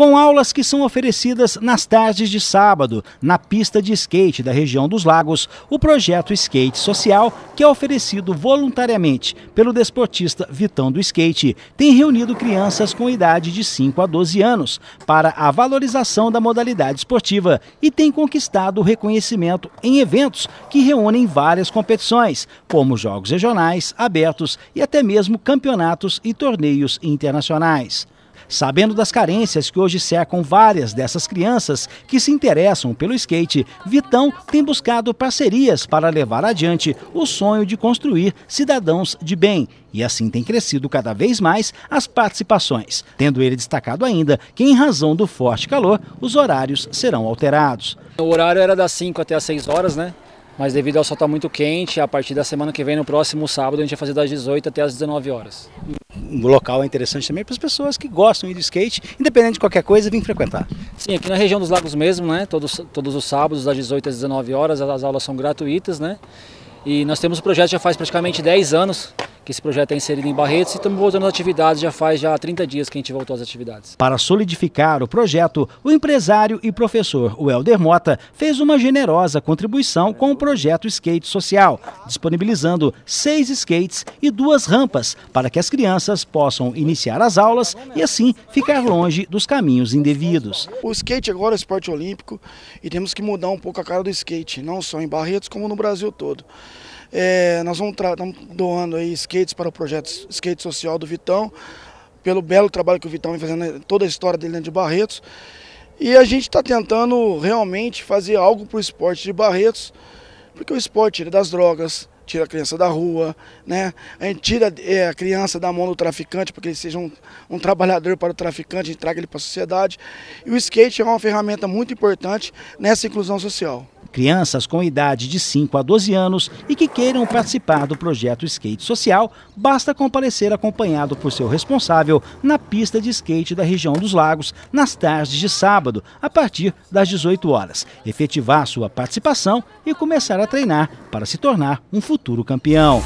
com aulas que são oferecidas nas tardes de sábado, na pista de skate da região dos Lagos, o projeto Skate Social, que é oferecido voluntariamente pelo desportista Vitão do Skate, tem reunido crianças com idade de 5 a 12 anos para a valorização da modalidade esportiva e tem conquistado reconhecimento em eventos que reúnem várias competições, como jogos regionais, abertos e até mesmo campeonatos e torneios internacionais. Sabendo das carências que hoje cercam várias dessas crianças que se interessam pelo skate, Vitão tem buscado parcerias para levar adiante o sonho de construir cidadãos de bem. E assim tem crescido cada vez mais as participações, tendo ele destacado ainda que, em razão do forte calor, os horários serão alterados. O horário era das 5 até as 6 horas, né? Mas devido ao sol estar tá muito quente, a partir da semana que vem, no próximo sábado, a gente vai fazer das 18 até as 19 horas um local interessante também para as pessoas que gostam de skate, independente de qualquer coisa, vim frequentar. Sim, aqui na região dos lagos mesmo, né? Todos, todos os sábados, das 18 às 19 horas, as aulas são gratuitas, né? E nós temos o um projeto já faz praticamente 10 anos, que esse projeto é inserido em Barretos e estamos voltando às atividades, já faz já 30 dias que a gente voltou às atividades. Para solidificar o projeto, o empresário e professor Welder Mota fez uma generosa contribuição com o projeto Skate Social, disponibilizando seis skates e duas rampas para que as crianças possam iniciar as aulas e assim ficar longe dos caminhos indevidos. O skate agora é esporte olímpico e temos que mudar um pouco a cara do skate, não só em Barretos como no Brasil todo. É, nós vamos estamos doando aí skates para o projeto Skate Social do Vitão, pelo belo trabalho que o Vitão vem fazendo, né, toda a história dele dentro de Barretos. E a gente está tentando realmente fazer algo para o esporte de Barretos, porque o esporte tira das drogas, tira a criança da rua, né? A gente tira é, a criança da mão do traficante para que ele seja um, um, trabalhador para o traficante, a gente traga ele para a sociedade. E o skate é uma ferramenta muito importante nessa inclusão social. Crianças com idade de 5 a 12 anos e que queiram participar do projeto Skate Social, basta comparecer acompanhado por seu responsável na pista de skate da região dos Lagos nas tardes de sábado, a partir das 18 horas, efetivar sua participação e começar a treinar para se tornar um futuro campeão.